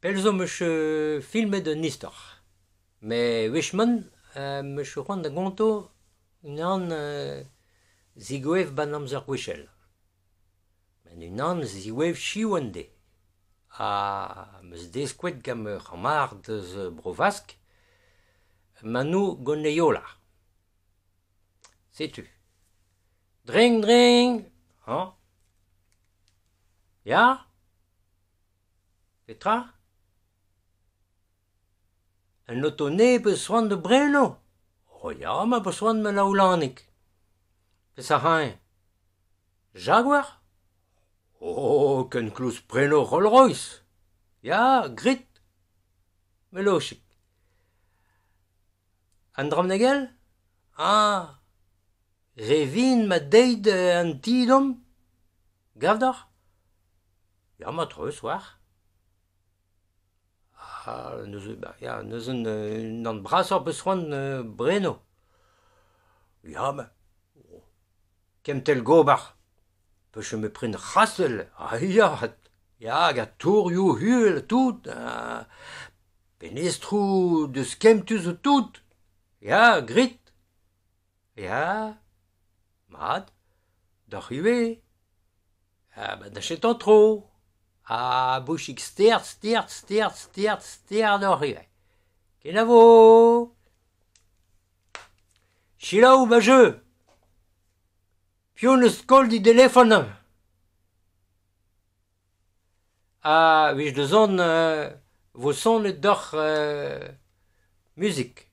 Pelzo me che euh, filmet de Nistor. Me wishman me euh, che c'hoant da gonto unan euh, zigoev ban amzer wishel. Men un an zigoev chiouan de. Ha meus deskwet gam eur amar deus brovask manou gonne yola. Setu. Dring, dring Ya Petra Petra un loto ne pe soan de breno. O ya, ma pe soan me laoulanik. Pe sa rin. Jaguar? oh, ken klous breno Rolls Royce. Ya, grit. Meloc'hik. An dram negel? Ah, revin ma deid an tidom? Gavdor? Ya, ma treus war. Ah, neus ba ya neus nan euh, bras a besoin euh, breno ya ma kem tel gobar pe je me prin rasel ya ya ga tour huel, hul tout benestru de skem tu zo tout ya grit ya mad da rivé a ah, da chez tro a ah, bouchik stert, stert, stert, stert, stert, stert d'or rivet. Ket na vo Chilao, ma je Pion eus kol di telefon A ah, vich de zon euh, vo son et d'or euh, musik.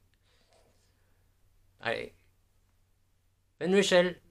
Allez. Ben Michel.